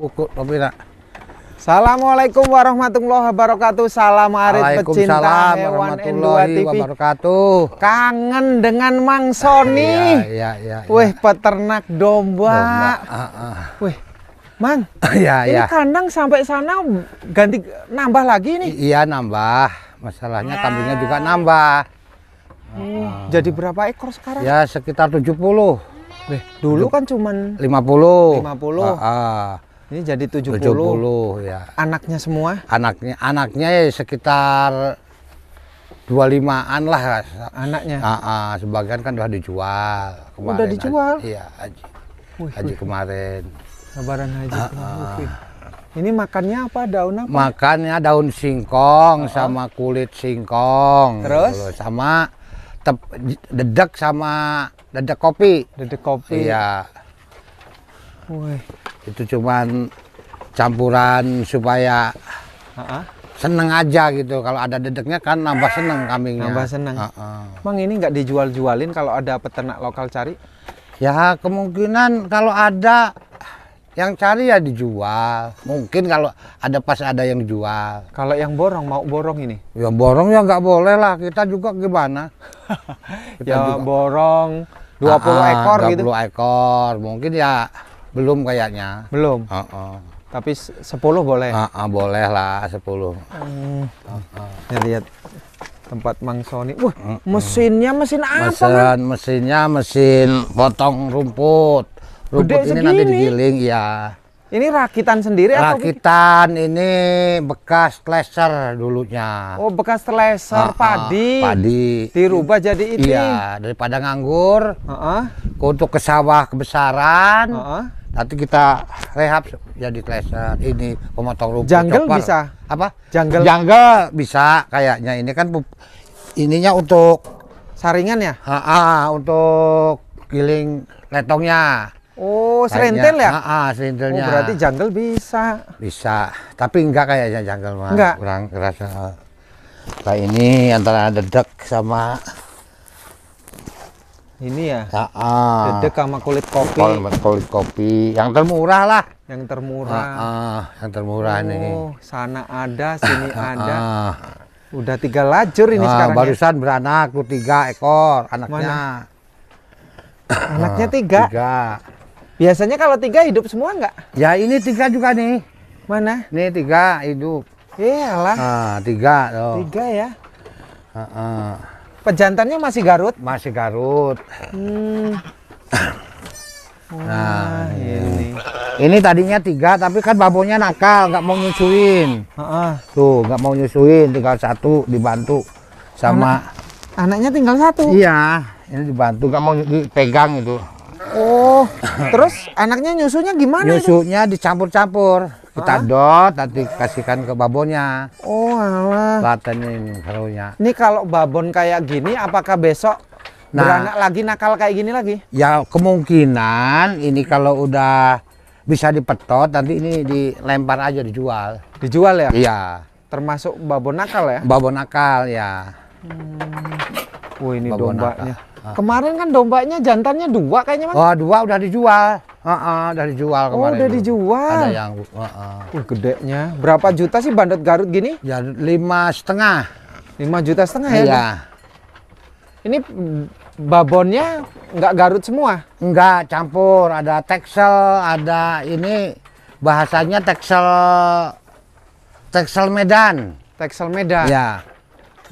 buku tapi nak. Assalamualaikum warahmatullahi wabarakatuh. Salam arit pecinta hewan Wabarakatuh. Kangen dengan Mang Sony. Iya, iya, iya. iya. Wih, peternak domba. domba. Uh, uh. Wih, Mang, ya, ini ya. kandang sampai sana ganti nambah lagi nih. iya nambah, masalahnya nah. kambingnya juga nambah. Hmm. Uh, Jadi berapa ekor sekarang? Ya sekitar 70. puluh. dulu kan cuma 50. puluh. Lima puluh. Ini jadi 70. 70 ya. Anaknya semua? Anaknya anaknya ya sekitar 25-an lah anaknya. Uh, uh, sebagian kan udah dijual kemarin. Udah dijual? Haji, iya, haji. Wih, haji wih. kemarin. Lebaran haji. Uh, uh. Ini makannya apa? Daun apa? Makannya daun singkong uh -oh. sama kulit singkong. Terus? Dulu. Sama tep, dedek sama dedek kopi. Dedek kopi. Iya. Wih. Itu cuman campuran supaya uh-uh. seneng aja gitu. Kalau ada dedeknya kan nambah seneng kambingnya. Nambah seneng. Uh-uh. emang ini nggak dijual-jualin kalau ada peternak lokal cari? Ya kemungkinan kalau ada yang cari ya dijual. Mungkin kalau ada pas ada yang jual. Kalau yang borong mau borong ini? Yang borong ya nggak boleh lah. Kita juga gimana? Ya, Kita ya juga. borong 20 puluh ekor 20 gitu. 20 ekor. Mungkin ya belum kayaknya. Belum. Uh -uh. Tapi sepuluh boleh. Uh -uh, boleh lah 10. Hmm. Uh -uh. lihat tempat Mang Sony. Wah, uh -uh. mesinnya mesin apa, mesin, kan? Mesinnya mesin potong rumput. Rumput Gede ini segini. nanti digiling ya. Ini rakitan sendiri rakitan atau rakitan ini bekas laser dulunya. Oh, bekas laser uh -uh, padi. Padi. Dirubah jadi ini. Iya, daripada nganggur. Uh -uh. Untuk ke sawah kebesaran. Uh -uh nanti kita rehab jadi laser ini pemotong rumput jungle chopper. bisa apa jungle jungle bisa kayaknya ini kan ininya untuk saringan ya ha -ha, untuk giling letongnya oh serintil ya ha -ha, serintilnya oh, berarti jungle bisa bisa tapi enggak kayaknya jungle mah enggak kurang kerasa nah ini antara dedek sama ini ya ya ah. dedek sama kulit kopi kulit, kulit kopi yang termurah lah yang termurah ah, yang termurah oh, nih sana ada sini ada ah. udah tiga lajur ini nah, sekarang ya? barusan ya? beranak tuh tiga ekor anaknya Mana? anaknya tiga. tiga biasanya kalau tiga hidup semua enggak? ya ini tiga juga nih mana Nih tiga hidup iyalah ah, tiga tuh. tiga ya ah, ah. Pejantannya masih Garut? Masih Garut. Hmm. Nah, iya ini. ini. ini tadinya tiga, tapi kan babonya nakal, nggak mau nyusuin. Uh-uh. Tuh, nggak mau nyusuin, tinggal satu dibantu sama. Anak, anaknya tinggal satu. Iya, ini dibantu, nggak mau dipegang itu. Oh, terus anaknya nyusunya gimana? Nyusunya dicampur-campur kita ah? dot nanti kasihkan ke babonnya oh alah batenin kalau ini kalau babon kayak gini apakah besok nah, beranak lagi nakal kayak gini lagi ya kemungkinan ini kalau udah bisa dipetot nanti ini dilempar aja dijual dijual ya iya termasuk babon nakal ya babon nakal ya hmm. ini babon dombanya nakal. Ah. Kemarin kan dombanya jantannya dua kayaknya, Mas. Oh, dua udah dijual. Heeh, uh -uh, udah dijual oh, kemarin. Oh, udah itu. dijual. Ada yang uh -uh. Uh, gedenya. Berapa juta sih bandot Garut gini? Ya lima setengah. Lima juta setengah ya? Iya. Ini babonnya nggak Garut semua? Nggak, campur. Ada Texel, ada ini bahasanya Texel Texel Medan. Texel Medan. Ya.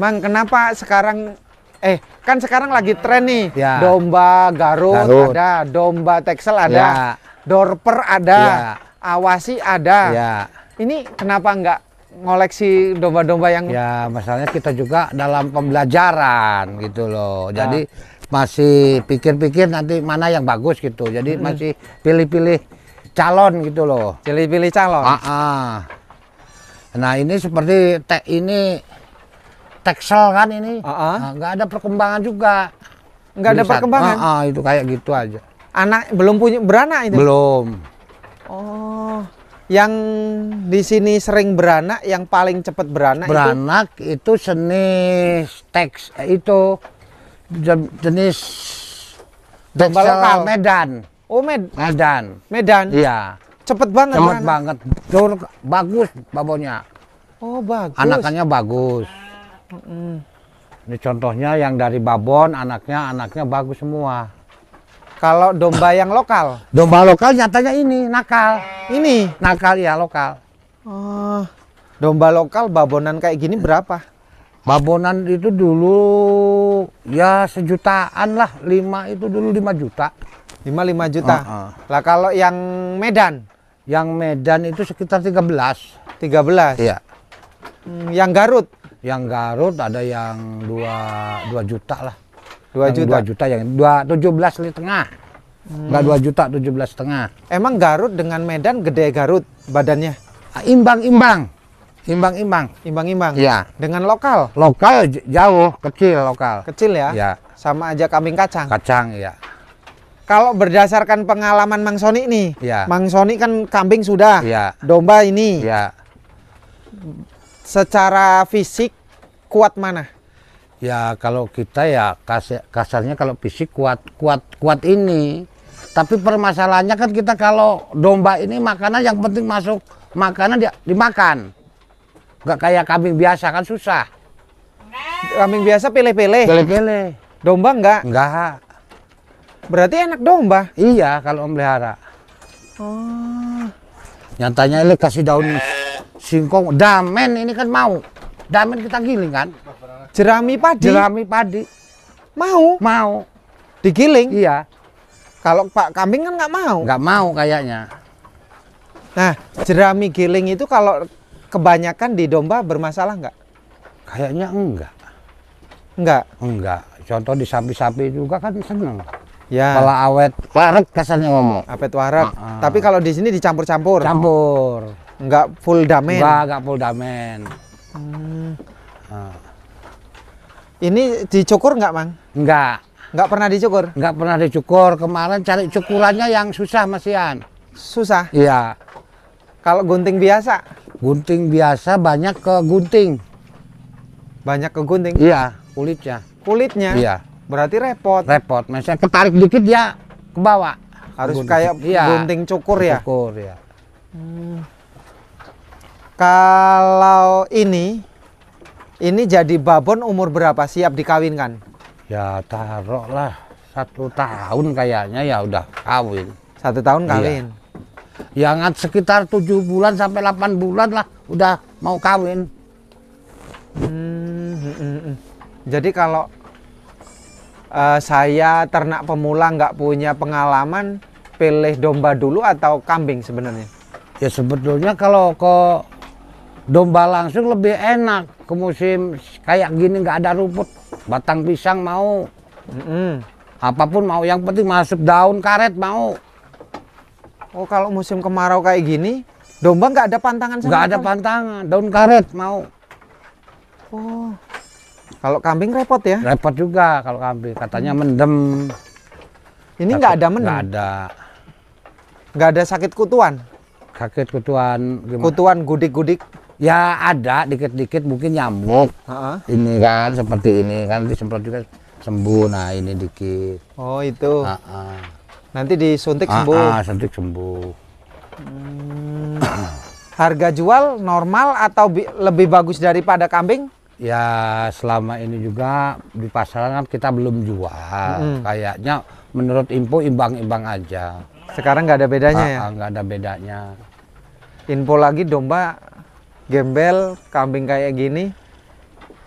Mang, kenapa sekarang eh kan sekarang lagi tren nih ya. domba Garut, Garut ada, domba Texel ada, ya. Dorper ada, ya. Awasi ada. Ya. Ini kenapa nggak ngoleksi domba-domba yang Ya, masalahnya kita juga dalam pembelajaran gitu loh. Ya. Jadi masih pikir-pikir nanti mana yang bagus gitu. Jadi hmm. masih pilih-pilih calon gitu loh. Pilih-pilih calon. Ah, ah. Nah, ini seperti teh ini teksel kan ini. Uh -uh. nggak ada perkembangan juga. Nggak ada perkembangan. Uh -uh, itu kayak gitu aja. Anak belum punya beranak itu. Belum. Oh, yang di sini sering beranak, yang paling cepat beranak. Beranak itu, eh, itu seni teks itu jenis domba lokal Medan. Oh Med Medan. Medan. Iya. Cepet banget. Cepet beranak. banget. bagus babonnya. Oh bagus. Anakannya bagus. Hmm. Ini contohnya yang dari Babon, anaknya anaknya bagus semua. Kalau domba yang lokal? Domba lokal nyatanya ini nakal. Ini nakal ya lokal. Oh. Domba lokal babonan kayak gini berapa? Babonan itu dulu ya sejutaan lah, lima itu dulu lima juta. Lima lima juta. Uh -uh. Lah kalau yang Medan? Yang Medan itu sekitar tiga Tiga tiga Iya. Ya. yang Garut? Yang Garut ada yang 2 2 juta lah. 2 yang juta. 2 juta yang 2 17 setengah. tengah. Hmm. Enggak 2 juta 17 setengah. Emang Garut dengan Medan gede Garut badannya? Imbang-imbang. Ah, Imbang-imbang. Imbang-imbang. Iya. Dengan lokal. Lokal jauh, kecil lokal. Kecil ya? Iya. Sama aja kambing kacang. Kacang ya. Kalau berdasarkan pengalaman Mang Soni nih, ya. Mang Soni kan kambing sudah, ya. domba ini, ya secara fisik kuat mana? Ya kalau kita ya kas kasarnya kalau fisik kuat kuat kuat ini. Tapi permasalahannya kan kita kalau domba ini makanan yang penting masuk makanan dia dimakan. Gak kayak kambing biasa kan susah. Kambing biasa pilih-pilih. Pilih-pilih. Domba enggak? Enggak. Berarti enak domba? Iya kalau melihara. Oh. Nyatanya ini kasih daun singkong, damen ini kan mau. Damen kita giling kan. Jerami padi. Jerami padi. Mau? Mau. Digiling? Iya. Kalau Pak kambing kan nggak mau. Nggak mau kayaknya. Nah, jerami giling itu kalau kebanyakan di domba bermasalah nggak? Kayaknya enggak. Enggak? Enggak. Contoh di sapi-sapi juga kan seneng. Ya. Kalau awet warek kesannya ngomong. Awet warek Uh -uh. Tapi kalau di sini dicampur-campur. Campur. -campur. Campur. Nggak full damen? Nggak, nggak full damen. Hmm. Ah. Ini dicukur nggak, Mang? Nggak. Nggak pernah dicukur? Nggak pernah dicukur. Kemarin cari cukurannya yang susah, mas Ian Susah? Iya. Kalau gunting biasa? Gunting biasa banyak ke gunting. Banyak ke gunting? Iya, kulitnya. Kulitnya? Iya. Berarti repot. Repot. Misalnya ketarik dikit ya ke bawah. Harus gunting. kayak iya. gunting cukur ya? Cukur, ya. Hmm. Kalau ini, ini jadi babon umur berapa siap dikawinkan? Ya taruhlah satu tahun kayaknya ya udah kawin. Satu tahun iya. kawin? Iya. Yang sekitar tujuh bulan sampai delapan bulan lah udah mau kawin. Hmm, hmm, hmm, hmm. Jadi kalau uh, saya ternak pemula nggak punya pengalaman, pilih domba dulu atau kambing sebenarnya? Ya sebetulnya kalau ke domba langsung lebih enak ke musim kayak gini nggak ada rumput batang pisang mau mm -hmm. apapun mau yang penting masuk daun karet mau oh kalau musim kemarau kayak gini domba nggak ada pantangan nggak ada pantangan daun karet mau oh kalau kambing repot ya repot juga kalau kambing katanya hmm. mendem ini nggak ada mendem nggak ada nggak ada sakit kutuan sakit kutuan gimana? kutuan gudik-gudik ya ada dikit-dikit mungkin nyamuk Ha -ha. ini kan seperti ini kan disemprot juga sembuh nah ini dikit oh itu Ha -ha. nanti disuntik sembuh uh suntik sembuh hmm. harga jual normal atau lebih bagus daripada kambing ya selama ini juga di pasaran kan kita belum jual hmm. kayaknya menurut info imbang-imbang aja sekarang nggak ada bedanya ha -ha, ya nggak ada bedanya info lagi domba gembel kambing kayak gini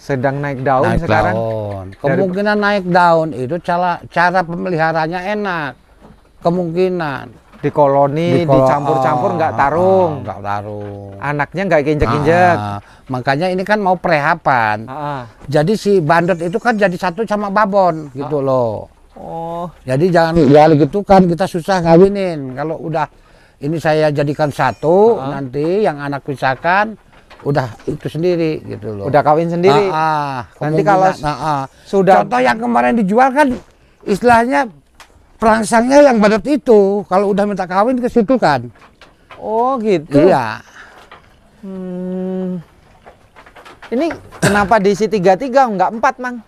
sedang naik daun naik sekarang. Daun. Kemungkinan dari... naik daun itu cara cara pemeliharanya enak. Kemungkinan di koloni, di kol dicampur-campur nggak ah, tarung. Nggak tarung. Anaknya nggak injek-injek. ah, makanya ini kan mau prehapan. Ah, ah. Jadi si bandot itu kan jadi satu sama babon ah. gitu loh. Oh. Jadi jangan ya gitu kan kita susah ngawinin. Kalau udah ini saya jadikan satu, ah. nanti yang anak pisahkan udah itu sendiri gitu loh. Udah kawin sendiri. Nah, ah, Nanti kalau nah, ah. sudah contoh yang kemarin dijual kan istilahnya perangsangnya yang badut itu kalau udah minta kawin ke situ kan. Oh gitu. Iya. Hmm. Ini kenapa DC tiga tiga nggak empat mang?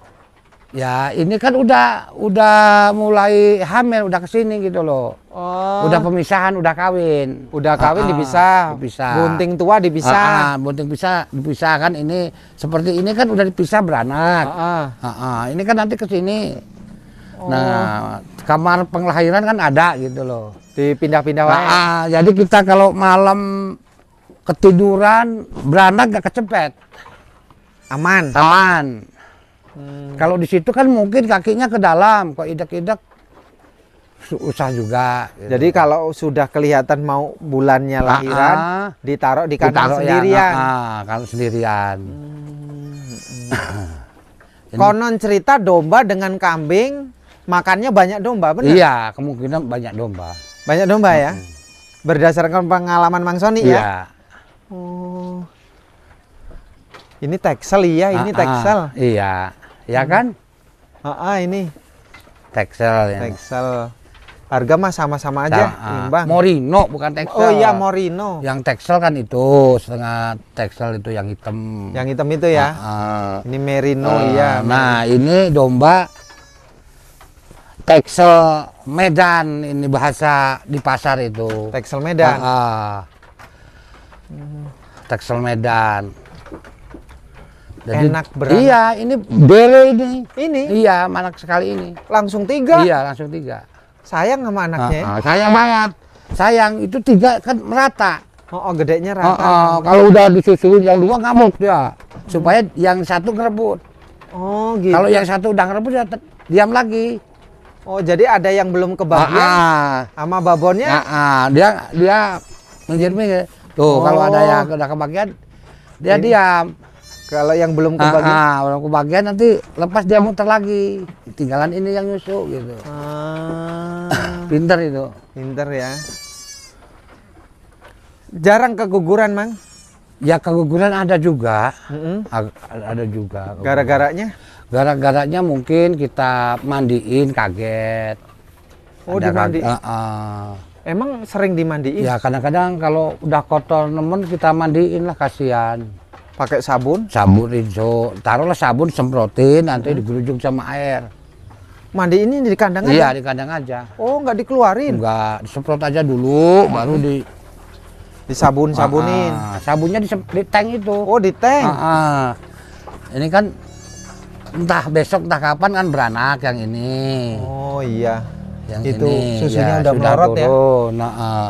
Ya ini kan udah udah mulai hamil, udah kesini gitu loh. Oh. Udah pemisahan, udah kawin. Udah kawin ah, dipisah. Dipisah. Bunting tua dipisah. Ah, ah, bunting bisa dipisah kan ini seperti ini kan udah dipisah beranak. Ah, ah. Ah, ah. Ini kan nanti kesini. Oh. Nah kamar pengelahiran kan ada gitu loh. Dipindah-pindah. Ah, ah, jadi kita kalau malam ketiduran beranak gak kecepet. Aman. Aman Hmm. Kalau di situ kan mungkin kakinya ke dalam, kok idek-idek susah juga. Gitu. Jadi kalau sudah kelihatan mau bulannya ah, lahiran, ah, ditaruh di kandang ditaruh ya, sendirian. Ya, ah, kalau sendirian. Hmm. hmm, hmm. Konon cerita domba dengan kambing makannya banyak domba, benar? Iya, kemungkinan banyak domba. Banyak domba ya? hmm. ya? Berdasarkan pengalaman Mang Soni ya? iya. ya? Oh. Ini tekstel iya, ini ah, Ah, iya ya hmm. kan? Ah, ah ini. Texel. Ya. Texel. Harga mah sama-sama aja, imbang. Morino bukan Texel. Oh iya Morino. Yang Texel kan itu setengah Texel itu yang hitam. Yang hitam itu ya. Ah, ah. Ini Merino ah, ya. Nah ini domba Texel Medan ini bahasa di pasar itu. Texel Medan. Ah, ah. Texel Medan jadi, enak berat. Iya, ini bele ini. Ini. Iya, anak sekali ini. Langsung tiga. Iya, langsung tiga. Sayang sama anaknya. Uh, uh, sayang banget. Sayang itu tiga kan merata. Oh, oh gedenya rata. Uh, uh, kalau udah disusuin yang dua ngamuk dia. Hmm. Supaya yang satu ngerebut. Oh, gitu. Kalau yang satu udah ngerebut dia diam lagi. Oh, jadi ada yang belum kebagian uh, uh. sama babonnya. Uh, uh. Dia dia menjermi. Ya. Tuh, oh. kalau ada oh. yang udah kebagian dia ini. diam kalau yang belum ah, kebagian, ah, ah, belum kebagian nanti lepas dia muter lagi. Tinggalan ini yang nyusu gitu. Ah. Pinter itu. Pinter ya. Jarang keguguran, Mang. Ya keguguran ada juga. Mm -hmm. Ada juga. Gara-garanya? Gara-garanya mungkin kita mandiin kaget. Oh, ada dimandiin. Uh, uh. Emang sering dimandiin? Ya kadang-kadang kalau udah kotor nemen kita mandiin lah kasihan pakai sabun sabun rinso taruhlah sabun semprotin nanti hmm. digerujung sama air mandi ini di kandang iya, aja? di kandang aja oh nggak dikeluarin nggak disemprot aja dulu hmm. baru di disabun sabunin ah, sabunnya di, di tank itu oh di tank ah, ah. ini kan entah besok entah kapan kan beranak yang ini oh iya yang itu ini, susunya ya, udah melorot ya nah, ah.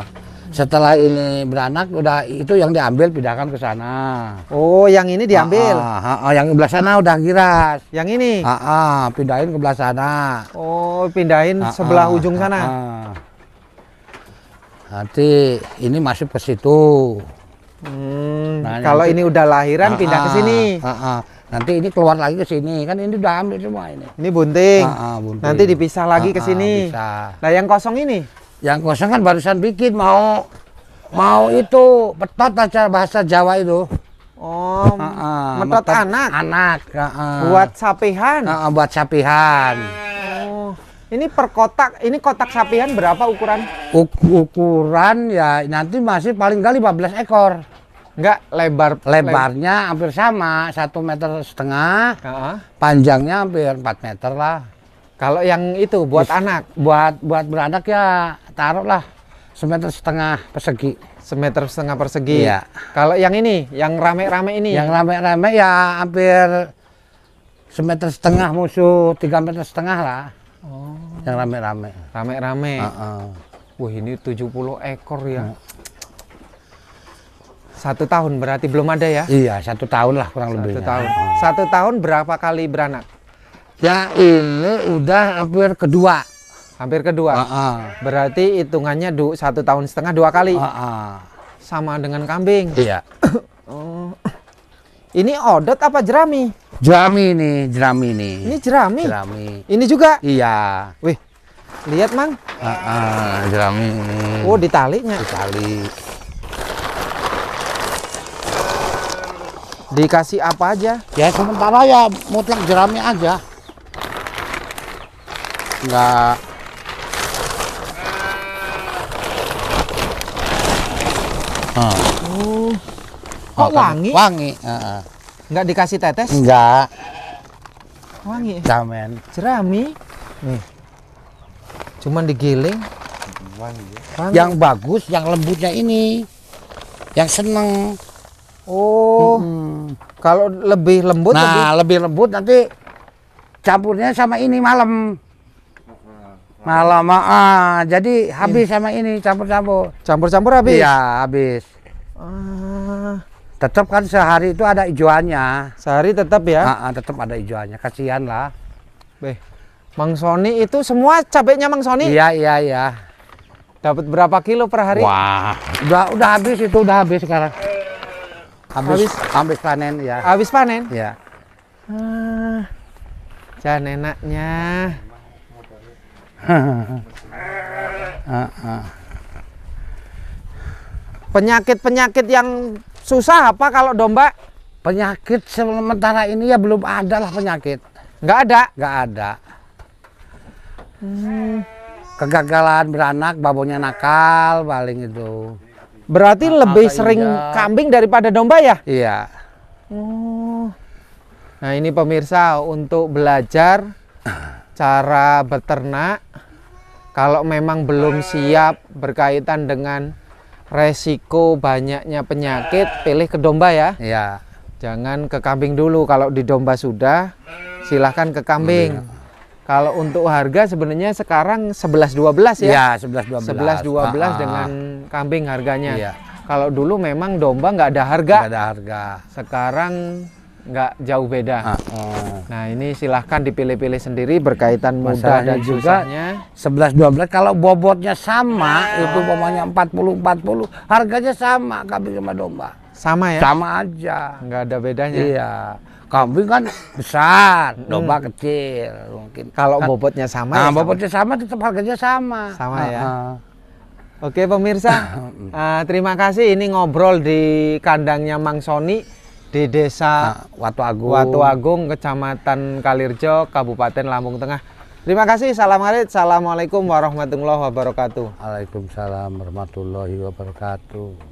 Setelah ini beranak udah itu yang diambil pindahkan ke sana. Oh, yang ini diambil. Ah, ah, ah, ah, yang belah sana udah giras. Yang ini. Ah, ah, pindahin ke belah sana. Oh, pindahin ah, sebelah ah, ujung ah, sana. Ah, Nanti ini masuk ke situ. Hmm, nah, kalau nanti, ini udah lahiran ah, pindah ke ah, sini. Ah, ah. Nanti ini keluar lagi ke sini. Kan ini udah ambil semua ini. Ini bunting. Ah, ah, bunting. Nanti dipisah lagi ah, ke sini. Ah, nah, yang kosong ini yang kosong kan barusan bikin mau mau itu petot acara bahasa Jawa itu. Oh, uh, uh, metot, metot anak. Anak. Uh, uh. Buat sapihan. Uh, uh, buat sapihan. Oh, ini per kotak, ini kotak sapihan berapa ukuran? Uk ukuran ya nanti masih paling kali 15 ekor. Enggak, lebar lebarnya lebar. hampir sama, satu meter setengah. Uh -huh. Panjangnya hampir 4 meter lah. Kalau yang itu buat Is, anak, buat buat beranak ya taruhlah semeter setengah persegi. Semeter setengah persegi. Iya. Kalau yang ini, yang rame-rame ini. Yang rame-rame ya hampir semeter setengah musuh tiga meter setengah lah. Oh. Yang rame-rame. Rame-rame. Uh -uh. Wah ini 70 ekor ya. Uh. Satu tahun berarti belum ada ya? Iya, satu tahun lah kurang lebih. Satu tahun. Hmm. Satu tahun berapa kali beranak? Ya ini udah hampir kedua hampir kedua. Uh -uh. Berarti hitungannya du, satu tahun setengah dua kali. Uh -uh. Sama dengan kambing. Iya. oh. Ini odot apa jerami? Jerami nih, jerami nih. Ini jerami. Jerami. Ini juga. Iya. Wih, lihat mang. Uh -uh, jerami ini. Oh, di talinya. Di tali. Dikasih apa aja? Ya sementara ya mutlak jerami aja. Enggak. Oh. Kok oh, wangi? Wangi. Uh, uh. Nggak dikasih tetes? Enggak. Wangi. Jamen. Jerami. Nih. Cuman digiling. Wangi. wangi. Yang bagus, yang lembutnya ini. Yang seneng. Oh. Hmm. Kalau lebih lembut. Nah, lebih, lebih lembut nanti campurnya sama ini malam. Malam, ah, jadi iya. habis sama ini campur-campur. Campur-campur habis. Iya habis. Ah. Tetap kan sehari itu ada ijoannya. Sehari tetap ya? Ah, ah tetap ada ijoannya. Kasihan lah. Beh, Mang Sony itu semua cabenya Mang Sony? Iya iya iya. Dapat berapa kilo per hari? Wah, udah udah habis itu udah habis sekarang. Habis habis, habis panen ya. Habis panen? Iya. Ah, jangan enaknya. Penyakit-penyakit yang susah apa kalau domba? Penyakit sementara ini ya belum ada lah penyakit. Nggak ada? Nggak ada. Hmm. Kegagalan beranak, babonya nakal, paling itu. Berarti nah, lebih sering indah. kambing daripada domba ya? Iya. Oh. Nah ini pemirsa untuk belajar cara beternak kalau memang belum siap berkaitan dengan resiko banyaknya penyakit pilih ke domba ya ya jangan ke kambing dulu kalau di domba sudah silahkan ke kambing hmm. kalau untuk harga sebenarnya sekarang 11 12 ya ya 11 12 11 dengan ah. kambing harganya ya. kalau dulu memang domba nggak ada harga nggak ada harga sekarang nggak jauh beda. Ah. Nah ini silahkan dipilih-pilih sendiri berkaitan mudah dan juga Sebelas dua belas kalau bobotnya sama ah. itu umpamanya empat puluh harganya sama kambing sama domba. Sama ya? Sama aja. Nggak ada bedanya. Iya. Kambing kan besar, hmm. domba hmm. kecil mungkin. Kalau kan, bobotnya sama nah, ya bobotnya sama. sama tetap harganya sama. Sama ah, ya. Ah. Oke pemirsa, uh, terima kasih ini ngobrol di kandangnya Mang Sony di Desa ah, Watu Agung, Watu Agung Kecamatan Kalirjo, Kabupaten Lampung Tengah. Terima kasih. Salam Khalid. Assalamualaikum warahmatullahi wabarakatuh. Waalaikumsalam warahmatullahi wabarakatuh.